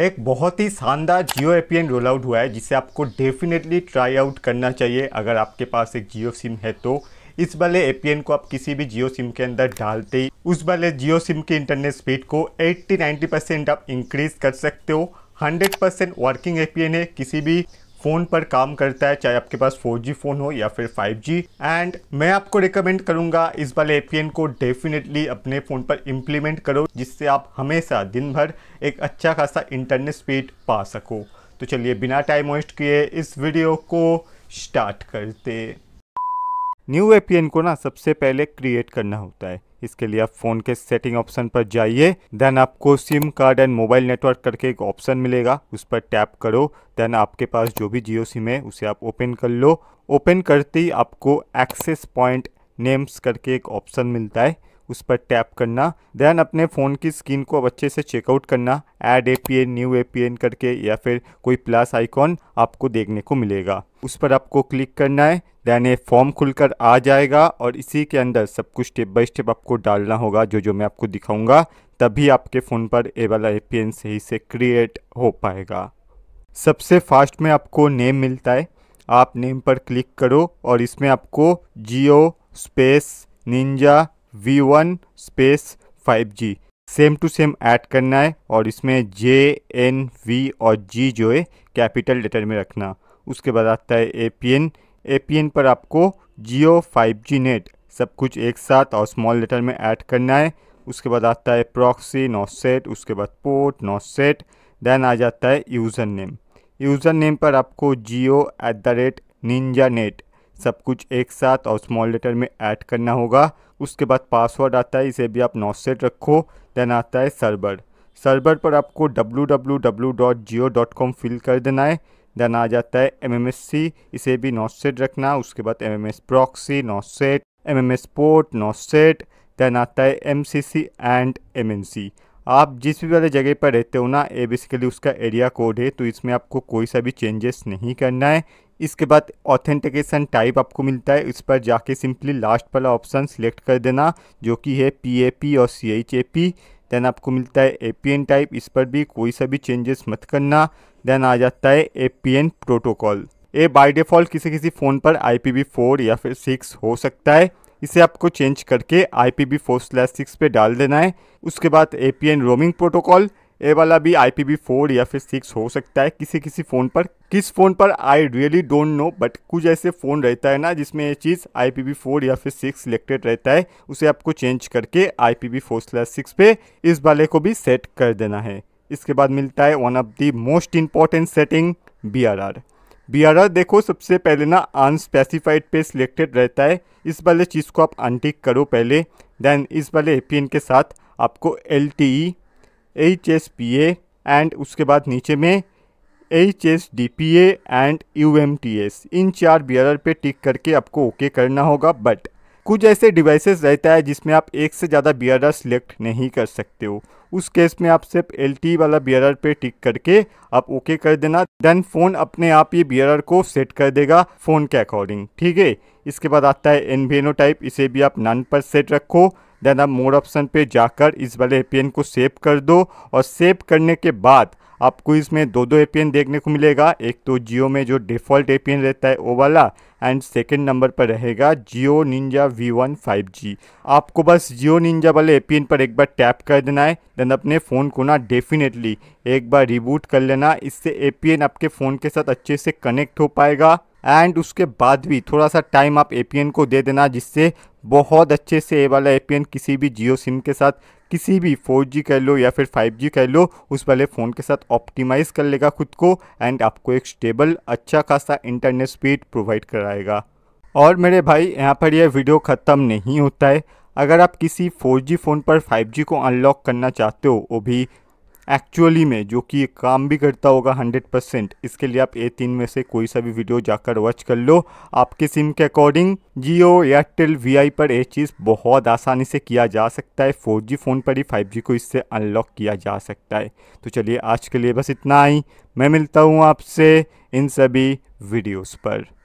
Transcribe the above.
एक बहुत ही शानदार जियो एपीएन रोल आउट हुआ है जिसे आपको डेफिनेटली ट्राई आउट करना चाहिए अगर आपके पास एक जियो सिम है तो इस वाले ए को आप किसी भी जियो सिम के अंदर डालते ही उस वाले जियो सिम की इंटरनेट स्पीड को 80-90 परसेंट आप इंक्रीज कर सकते हो 100 परसेंट वर्किंग ए है किसी भी फ़ोन पर काम करता है चाहे आपके पास 4G फ़ोन हो या फिर 5G एंड मैं आपको रिकमेंड करूंगा इस वाले ए को डेफिनेटली अपने फ़ोन पर इम्प्लीमेंट करो जिससे आप हमेशा दिन भर एक अच्छा खासा इंटरनेट स्पीड पा सको तो चलिए बिना टाइम वेस्ट किए इस वीडियो को स्टार्ट करते न्यू ए को ना सबसे पहले क्रिएट करना होता है इसके लिए आप फ़ोन के सेटिंग ऑप्शन पर जाइए देन आपको SIM card and mobile network करके एक ऑप्शन मिलेगा उस पर टैप करो देन आपके पास जो भी जियो सिम है उसे आप ओपन कर लो ओपन करते ही आपको एक्सेस पॉइंट नेम्स करके एक ऑप्शन मिलता है उस पर टैप करना देन अपने फ़ोन की स्क्रीन को अब अच्छे से चेकआउट करना add A P N new A P N करके या फिर कोई प्लस आइकॉन आपको देखने को मिलेगा उस पर आपको क्लिक करना है देन ये फॉर्म खुलकर आ जाएगा और इसी के अंदर सब कुछ स्टेप बाय स्टेप आपको डालना होगा जो जो मैं आपको दिखाऊंगा तभी आपके फ़ोन पर ए वाला ए पी एन सही से क्रिएट हो पाएगा सबसे फास्ट में आपको नेम मिलता है आप नेम पर क्लिक करो और इसमें आपको Jio space ninja V one space five G same to same add करना है और इसमें जे एन वी और जी जो है कैपिटल लेटर में रखना उसके बाद आता है A P N A P N पर आपको जियो फाइव जी नेट सब कुछ एक साथ और स्मॉल लेटर में ऐड करना है उसके बाद आता है प्रॉक्सी नॉट सेट उसके बाद पोर्ट नॉट सेट देन आ जाता है यूज़र नेम यूज़र नेम पर आपको Jio at the rate ninja net सब कुछ एक साथ और स्मॉल लेटर में ऐड करना होगा उसके बाद पासवर्ड आता है इसे भी आप नॉट सेट रखो देन आता है सर्वर सर्वर पर आपको www.jio.com फिल कर देना है देन आ जाता है एम इसे भी नॉट सेट रखना उसके बाद M M S proxy not set M M S port not set then आता है M C C and M N C आप जिस भी वाले जगह पर रहते हो ना ये बेसिकली उसका एरिया कोड है तो इसमें आपको कोई सा भी चेंजेस नहीं करना है इसके बाद ऑथेंटिकेशन टाइप आपको मिलता है इस पर जाके सिंपली लास्ट वाला ऑप्शन सिलेक्ट कर देना जो कि है पी और C H A P then आपको मिलता है ए पी एन टाइप इस पर भी कोई सा भी चेंजेस मत करना देन आ जाता है ए पी एन प्रोटोकॉल ये बाई डिफ़ॉल्ट किसी किसी फ़ोन पर आई पी बी फोर या फिर सिक्स हो सकता है इसे आपको चेंज करके I P V four slash six पर डाल देना है उसके बाद A P N roaming protocol ये वाला भी आई पी फोर या फिर सिक्स हो सकता है किसी किसी फ़ोन पर किस फ़ोन पर I really don't know but कुछ ऐसे फ़ोन रहता है ना जिसमें ये चीज़ आई पी फोर या फिर सिक्स सिलेक्टेड रहता है उसे आपको चेंज करके I P V four slash six पे इस वाले को भी सेट कर देना है इसके बाद मिलता है one of the most important setting B R R B R R देखो सबसे पहले ना अनस्पेसिफाइड पे सिलेक्टेड रहता है इस वाले चीज़ को आप अनटिक करो पहले देन इस वाले ए के साथ आपको L T E H S P A and उसके बाद नीचे में H S D P A and U M T S इन चार बियरर पे टिक करके आपको ओके okay करना होगा बट कुछ ऐसे डिवाइसेस रहता है जिसमें आप एक से ज़्यादा आर सिलेक्ट नहीं कर सकते हो उस केस में आप सिर्फ एल टी वाला बियरर पे टिक करके आप ओके कर देना देन फ़ोन अपने आप ये आर को सेट कर देगा फ़ोन के अकॉर्डिंग ठीक है इसके बाद आता है एनवेनो टाइप इसे भी आप नन पर सेट रखो देन आप मोड ऑप्शन पे जाकर इस वाले एपीएन को सेव कर दो और सेव करने के बाद आपको इसमें दो दो एपीएन देखने को मिलेगा एक तो जियो में जो डिफ़ॉल्ट एपीएन रहता है वो वाला एंड सेकेंड नंबर पर रहेगा Jio ninja V one five G आपको बस जियो निंजा वाले एपीएन पर एक बार टैप कर देना है देन अपने फ़ोन को ना डेफिनेटली एक बार रिबूट कर लेना इससे ए आपके फ़ोन के साथ अच्छे से कनेक्ट हो पाएगा एंड उसके बाद भी थोड़ा सा टाइम आप ए को दे देना जिससे बहुत अच्छे से ये वाला ए किसी भी जियो सिम के साथ किसी भी 4G कह लो या फिर 5G कह लो उस वाले फ़ोन के साथ ऑप्टिमाइज़ कर लेगा खुद को एंड आपको एक स्टेबल अच्छा खासा इंटरनेट स्पीड प्रोवाइड कराएगा और मेरे भाई यहाँ पर यह वीडियो ख़त्म नहीं होता है अगर आप किसी 4G फ़ोन पर 5G को अनलॉक करना चाहते हो वो भी एक्चुअली में जो कि काम भी करता होगा 100 परसेंट इसके लिए आप ए तीन में से कोई सा भी वीडियो जाकर वॉच कर लो आपके सिम के अकॉर्डिंग जियो एयरटेल वी पर ये चीज़ बहुत आसानी से किया जा सकता है 4G फ़ोन पर ही 5G को इससे अनलॉक किया जा सकता है तो चलिए आज के लिए बस इतना ही मैं मिलता हूँ आपसे इन सभी वीडियोज़ पर